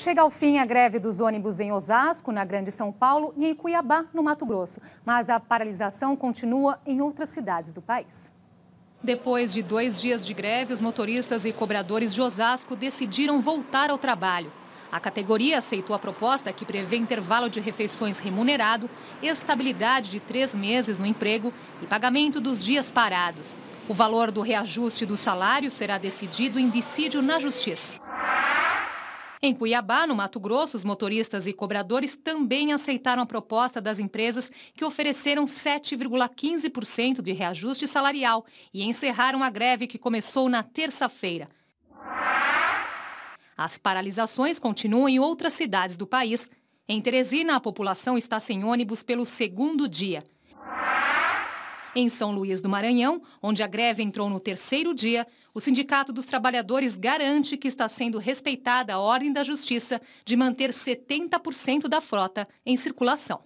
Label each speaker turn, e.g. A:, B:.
A: Chega ao fim a greve dos ônibus em Osasco, na Grande São Paulo, e em Cuiabá, no Mato Grosso. Mas a paralisação continua em outras cidades do país. Depois de dois dias de greve, os motoristas e cobradores de Osasco decidiram voltar ao trabalho. A categoria aceitou a proposta que prevê intervalo de refeições remunerado, estabilidade de três meses no emprego e pagamento dos dias parados. O valor do reajuste do salário será decidido em dissídio na Justiça. Em Cuiabá, no Mato Grosso, os motoristas e cobradores também aceitaram a proposta das empresas que ofereceram 7,15% de reajuste salarial e encerraram a greve que começou na terça-feira. As paralisações continuam em outras cidades do país. Em Teresina, a população está sem ônibus pelo segundo dia. Em São Luís do Maranhão, onde a greve entrou no terceiro dia, o Sindicato dos Trabalhadores garante que está sendo respeitada a ordem da Justiça de manter 70% da frota em circulação.